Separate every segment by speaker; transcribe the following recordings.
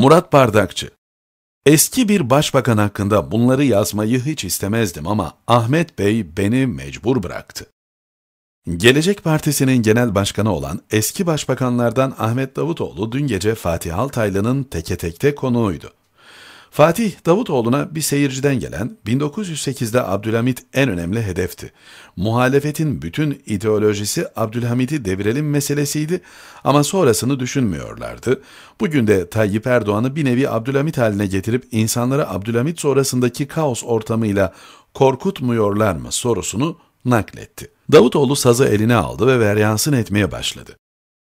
Speaker 1: Murat Bardakçı Eski bir başbakan hakkında bunları yazmayı hiç istemezdim ama Ahmet Bey beni mecbur bıraktı. Gelecek Partisi'nin genel başkanı olan eski başbakanlardan Ahmet Davutoğlu dün gece Fatih Altaylı'nın teke tekte konuğuydu. Fatih Davutoğlu'na bir seyirciden gelen 1908'de Abdülhamit en önemli hedefti. Muhalefetin bütün ideolojisi Abdülhamit'i devirelim meselesiydi ama sonrasını düşünmüyorlardı. Bugün de Tayyip Erdoğan'ı bir nevi Abdülhamit haline getirip insanlara Abdülhamit sonrasındaki kaos ortamıyla korkutmuyorlar mı sorusunu nakletti. Davutoğlu sazı eline aldı ve veryansın etmeye başladı.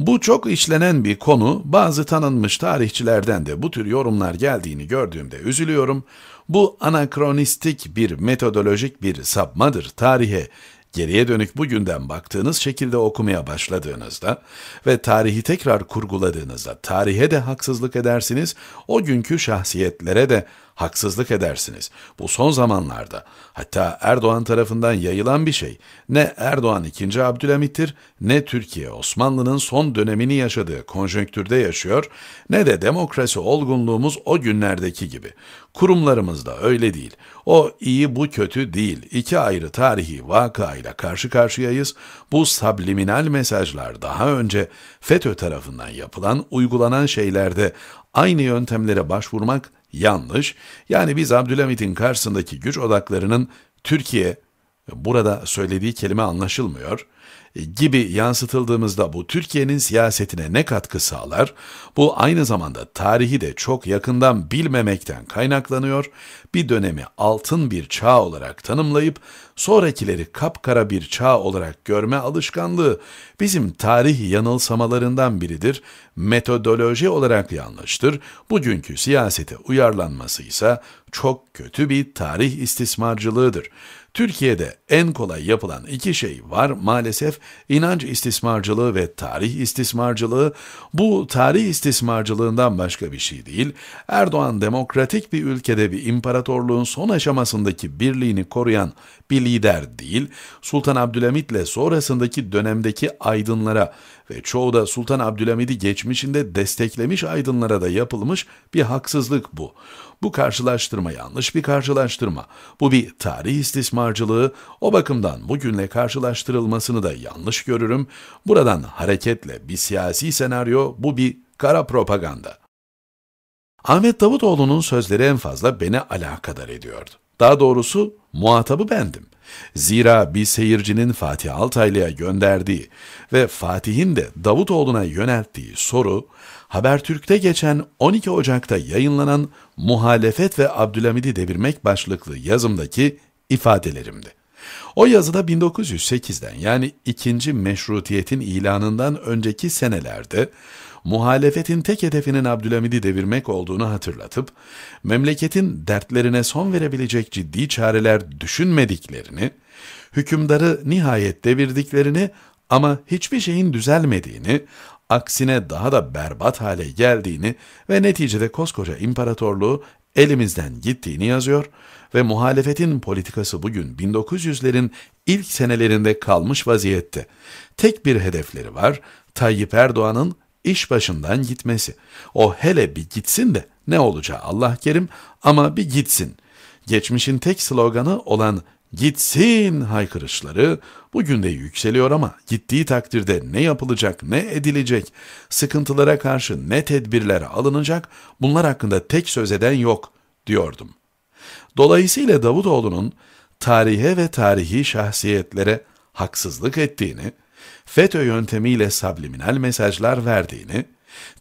Speaker 1: Bu çok işlenen bir konu, bazı tanınmış tarihçilerden de bu tür yorumlar geldiğini gördüğümde üzülüyorum. Bu anakronistik bir metodolojik bir sapmadır tarihe. Geriye dönük bugünden baktığınız şekilde okumaya başladığınızda ve tarihi tekrar kurguladığınızda tarihe de haksızlık edersiniz, o günkü şahsiyetlere de haksızlık edersiniz. Bu son zamanlarda hatta Erdoğan tarafından yayılan bir şey. Ne Erdoğan 2. Abdülhamit'tir ne Türkiye Osmanlı'nın son dönemini yaşadığı konjonktürde yaşıyor ne de demokrasi olgunluğumuz o günlerdeki gibi. Kurumlarımızda öyle değil. O iyi bu kötü değil. İki ayrı tarihi vakayla karşı karşıyayız. Bu subliminal mesajlar daha önce FETÖ tarafından yapılan, uygulanan şeylerde aynı yöntemlere başvurmak yanlış. Yani biz Abdülhamit'in karşısındaki güç odaklarının Türkiye burada söylediği kelime anlaşılmıyor e, gibi yansıtıldığımızda bu Türkiye'nin siyasetine ne katkı sağlar? Bu aynı zamanda tarihi de çok yakından bilmemekten kaynaklanıyor. Bir dönemi altın bir çağ olarak tanımlayıp sonrakileri kapkara bir çağ olarak görme alışkanlığı bizim tarih yanılsamalarından biridir. Metodoloji olarak yanlıştır. Bugünkü siyasete uyarlanması ise çok kötü bir tarih istismarcılığıdır. Türkiye'de en kolay yapılan iki şey var maalesef inanç istismarcılığı ve tarih istismarcılığı. Bu tarih istismarcılığından başka bir şey değil. Erdoğan demokratik bir ülkede bir imparatorluğun son aşamasındaki birliğini koruyan bir lider değil. Sultan Abdülhamit'le sonrasındaki dönemdeki aydınlara ve çoğu da Sultan Abdülhamid'i geçmişinde desteklemiş aydınlara da yapılmış bir haksızlık bu. Bu karşılaştırma yanlış bir karşılaştırma. Bu bir tarih istismarcılığı. O bakımdan bugünle karşılaştırılmasını da yanlış görürüm. Buradan hareketle bir siyasi senaryo, bu bir kara propaganda. Ahmet Davutoğlu'nun sözleri en fazla beni alakadar ediyordu. Daha doğrusu muhatabı bendim. Zira bir seyircinin Fatih Altaylı'ya gönderdiği ve Fatih'in de Davutoğlu'na yönelttiği soru, Habertürk'te geçen 12 Ocak'ta yayınlanan Muhalefet ve Abdülhamid'i Devirmek başlıklı yazımdaki ifadelerimdi. O yazıda 1908'den yani 2. Meşrutiyet'in ilanından önceki senelerde muhalefetin tek hedefinin Abdülhamid'i devirmek olduğunu hatırlatıp, memleketin dertlerine son verebilecek ciddi çareler düşünmediklerini, hükümdarı nihayet devirdiklerini ama hiçbir şeyin düzelmediğini, aksine daha da berbat hale geldiğini ve neticede koskoca imparatorluğu elimizden gittiğini yazıyor ve muhalefetin politikası bugün 1900'lerin ilk senelerinde kalmış vaziyette. Tek bir hedefleri var, Tayyip Erdoğan'ın iş başından gitmesi. O hele bir gitsin de ne olacağı Allah kerim ama bir gitsin. Geçmişin tek sloganı olan gitsin haykırışları bugün de yükseliyor ama gittiği takdirde ne yapılacak ne edilecek, sıkıntılara karşı ne tedbirler alınacak bunlar hakkında tek söz eden yok diyordum. Dolayısıyla Davutoğlu'nun tarihe ve tarihi şahsiyetlere haksızlık ettiğini, FETÖ yöntemiyle subliminal mesajlar verdiğini,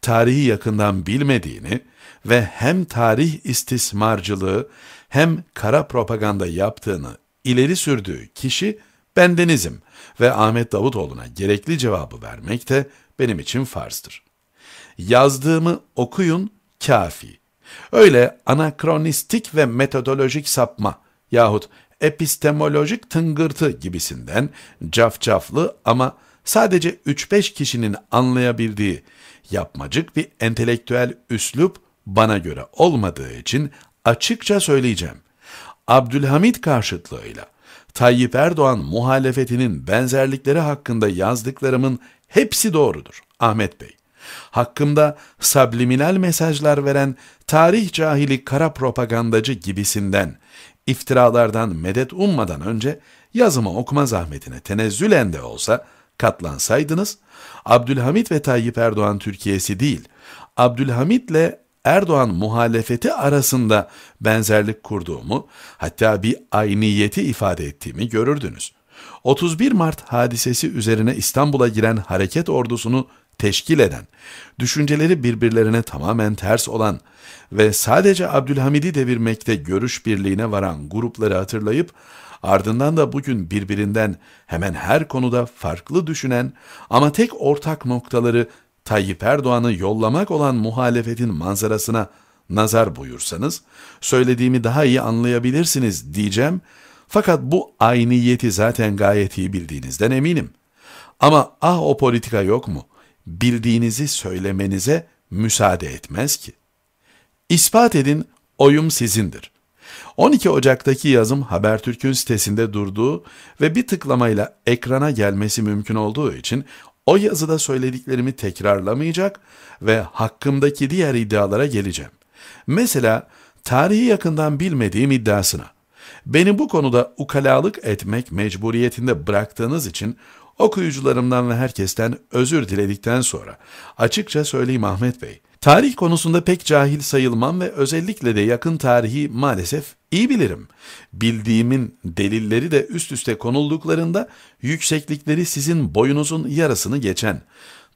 Speaker 1: tarihi yakından bilmediğini ve hem tarih istismarcılığı hem kara propaganda yaptığını ileri sürdüğü kişi bendenizim ve Ahmet Davutoğlu'na gerekli cevabı vermek de benim için farzdır. Yazdığımı okuyun kafi. Öyle anakronistik ve metodolojik sapma yahut epistemolojik tıngırtı gibisinden cafcaflı ama sadece 3-5 kişinin anlayabildiği yapmacık bir entelektüel üslup bana göre olmadığı için açıkça söyleyeceğim. Abdülhamit karşıtlığıyla Tayyip Erdoğan muhalefetinin benzerlikleri hakkında yazdıklarımın hepsi doğrudur Ahmet Bey. Hakkımda subliminal mesajlar veren tarih cahili kara propagandacı gibisinden İftiralardan medet ummadan önce yazıma okuma zahmetine tenezzülen de olsa katlansaydınız, Abdülhamit ve Tayyip Erdoğan Türkiye'si değil, Abdülhamit'le Erdoğan muhalefeti arasında benzerlik kurduğumu, hatta bir ayniyeti ifade ettiğimi görürdünüz. 31 Mart hadisesi üzerine İstanbul'a giren hareket ordusunu teşkil eden, düşünceleri birbirlerine tamamen ters olan ve sadece Abdülhamid'i devirmekte görüş birliğine varan grupları hatırlayıp ardından da bugün birbirinden hemen her konuda farklı düşünen ama tek ortak noktaları Tayyip Erdoğan'ı yollamak olan muhalefetin manzarasına nazar buyursanız, söylediğimi daha iyi anlayabilirsiniz diyeceğim. Fakat bu ayniyeti zaten gayet iyi bildiğinizden eminim. Ama ah o politika yok mu? bildiğinizi söylemenize müsaade etmez ki. İspat edin, oyum sizindir. 12 Ocak'taki yazım Habertürk'ün sitesinde durduğu ve bir tıklamayla ekrana gelmesi mümkün olduğu için o yazıda söylediklerimi tekrarlamayacak ve hakkımdaki diğer iddialara geleceğim. Mesela tarihi yakından bilmediğim iddiasına. Beni bu konuda ukalalık etmek mecburiyetinde bıraktığınız için Okuyucularımdan ve herkesten özür diledikten sonra açıkça söyleyeyim Ahmet Bey, tarih konusunda pek cahil sayılmam ve özellikle de yakın tarihi maalesef iyi bilirim. Bildiğimin delilleri de üst üste konulduklarında yükseklikleri sizin boyunuzun yarısını geçen,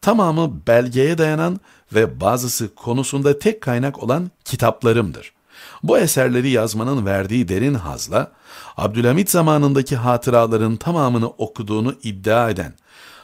Speaker 1: tamamı belgeye dayanan ve bazısı konusunda tek kaynak olan kitaplarımdır. Bu eserleri yazmanın verdiği derin hazla, Abdülhamit zamanındaki hatıraların tamamını okuduğunu iddia eden,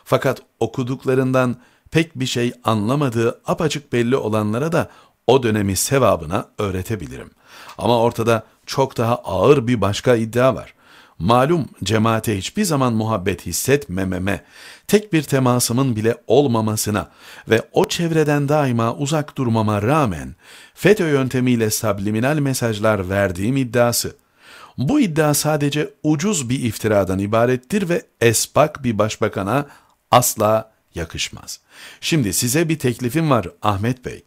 Speaker 1: fakat okuduklarından pek bir şey anlamadığı apaçık belli olanlara da o dönemi sevabına öğretebilirim. Ama ortada çok daha ağır bir başka iddia var. Malum cemaate hiçbir zaman muhabbet hissetmememe, tek bir temasımın bile olmamasına ve o çevreden daima uzak durmama rağmen FETÖ yöntemiyle subliminal mesajlar verdiğim iddiası. Bu iddia sadece ucuz bir iftiradan ibarettir ve esbak bir başbakana asla yakışmaz. Şimdi size bir teklifim var Ahmet Bey.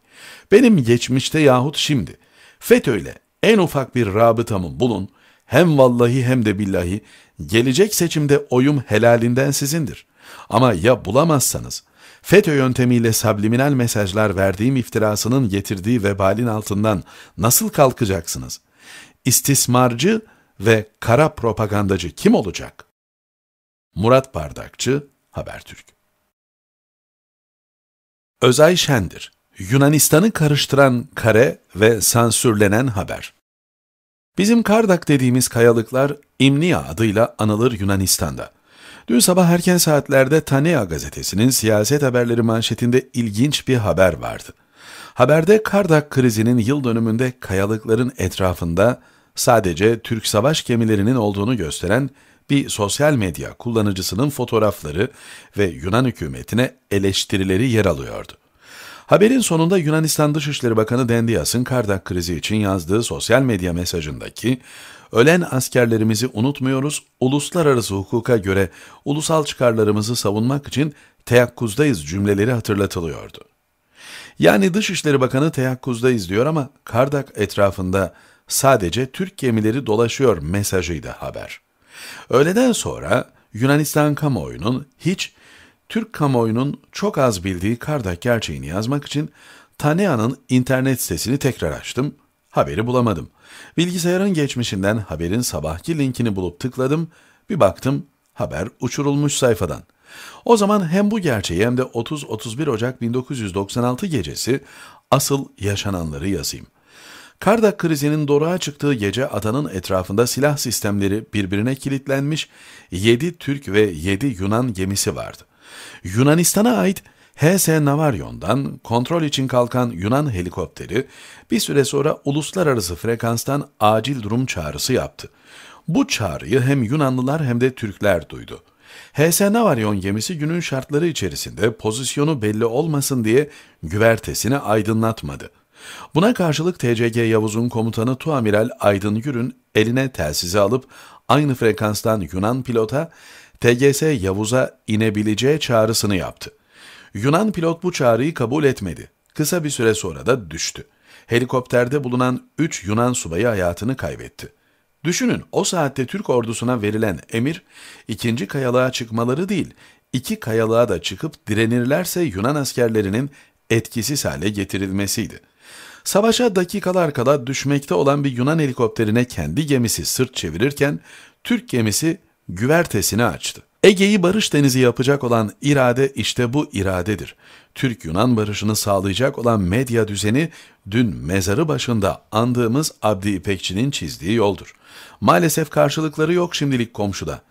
Speaker 1: Benim geçmişte yahut şimdi FETÖ'yle en ufak bir rabıtamı bulun hem vallahi hem de billahi gelecek seçimde oyum helalinden sizindir. Ama ya bulamazsanız, FETÖ yöntemiyle subliminal mesajlar verdiğim iftirasının getirdiği vebalin altından nasıl kalkacaksınız? İstismarcı ve kara propagandacı kim olacak? Murat Bardakçı, Habertürk Özay Şendir, Yunanistan'ı karıştıran kare ve sansürlenen haber. Bizim Kardak dediğimiz kayalıklar İmnia adıyla anılır Yunanistan'da. Dün sabah erken saatlerde Tanea gazetesinin siyaset haberleri manşetinde ilginç bir haber vardı. Haberde Kardak krizinin yıl dönümünde kayalıkların etrafında sadece Türk savaş gemilerinin olduğunu gösteren bir sosyal medya kullanıcısının fotoğrafları ve Yunan hükümetine eleştirileri yer alıyordu. Haberin sonunda Yunanistan Dışişleri Bakanı Dendias'ın Kardak krizi için yazdığı sosyal medya mesajındaki ölen askerlerimizi unutmuyoruz, uluslararası hukuka göre ulusal çıkarlarımızı savunmak için teyakkuzdayız cümleleri hatırlatılıyordu. Yani Dışişleri Bakanı teyakkuzdayız diyor ama Kardak etrafında sadece Türk gemileri dolaşıyor mesajıydı haber. Öğleden sonra Yunanistan kamuoyunun hiç Türk kamuoyunun çok az bildiği Kardak gerçeğini yazmak için Tanea'nın internet sitesini tekrar açtım. Haberi bulamadım. Bilgisayarın geçmişinden haberin sabahki linkini bulup tıkladım. Bir baktım haber uçurulmuş sayfadan. O zaman hem bu gerçeği hem de 30-31 Ocak 1996 gecesi asıl yaşananları yazayım. Kardak krizinin doruğa çıktığı gece adanın etrafında silah sistemleri birbirine kilitlenmiş 7 Türk ve 7 Yunan gemisi vardı. Yunanistan'a ait HS Navarion'dan kontrol için kalkan Yunan helikopteri bir süre sonra uluslararası frekanstan acil durum çağrısı yaptı. Bu çağrıyı hem Yunanlılar hem de Türkler duydu. HS Navarion gemisi günün şartları içerisinde pozisyonu belli olmasın diye güvertesini aydınlatmadı. Buna karşılık TCG Yavuz'un komutanı Tuamiral Aydın Gür'ün eline telsizi alıp aynı frekanstan Yunan pilota TGS Yavuz'a inebileceği çağrısını yaptı. Yunan pilot bu çağrıyı kabul etmedi. Kısa bir süre sonra da düştü. Helikopterde bulunan 3 Yunan subayı hayatını kaybetti. Düşünün o saatte Türk ordusuna verilen emir ikinci kayalığa çıkmaları değil, iki kayalığa da çıkıp direnirlerse Yunan askerlerinin etkisiz hale getirilmesiydi. Savaşa dakikalar kala düşmekte olan bir Yunan helikopterine kendi gemisi sırt çevirirken Türk gemisi güvertesini açtı. Ege'yi barış denizi yapacak olan irade işte bu iradedir. Türk-Yunan barışını sağlayacak olan medya düzeni dün mezarı başında andığımız Abdi İpekçi'nin çizdiği yoldur. Maalesef karşılıkları yok şimdilik komşuda.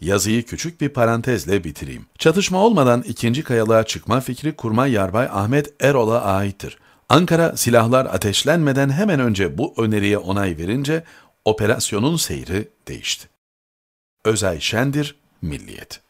Speaker 1: Yazıyı küçük bir parantezle bitireyim. Çatışma olmadan ikinci kayalığa çıkma fikri Kurmay Yarbay Ahmet Erol'a aittir. Ankara silahlar ateşlenmeden hemen önce bu öneriye onay verince operasyonun seyri değişti. Özay Şendir, Milliyet.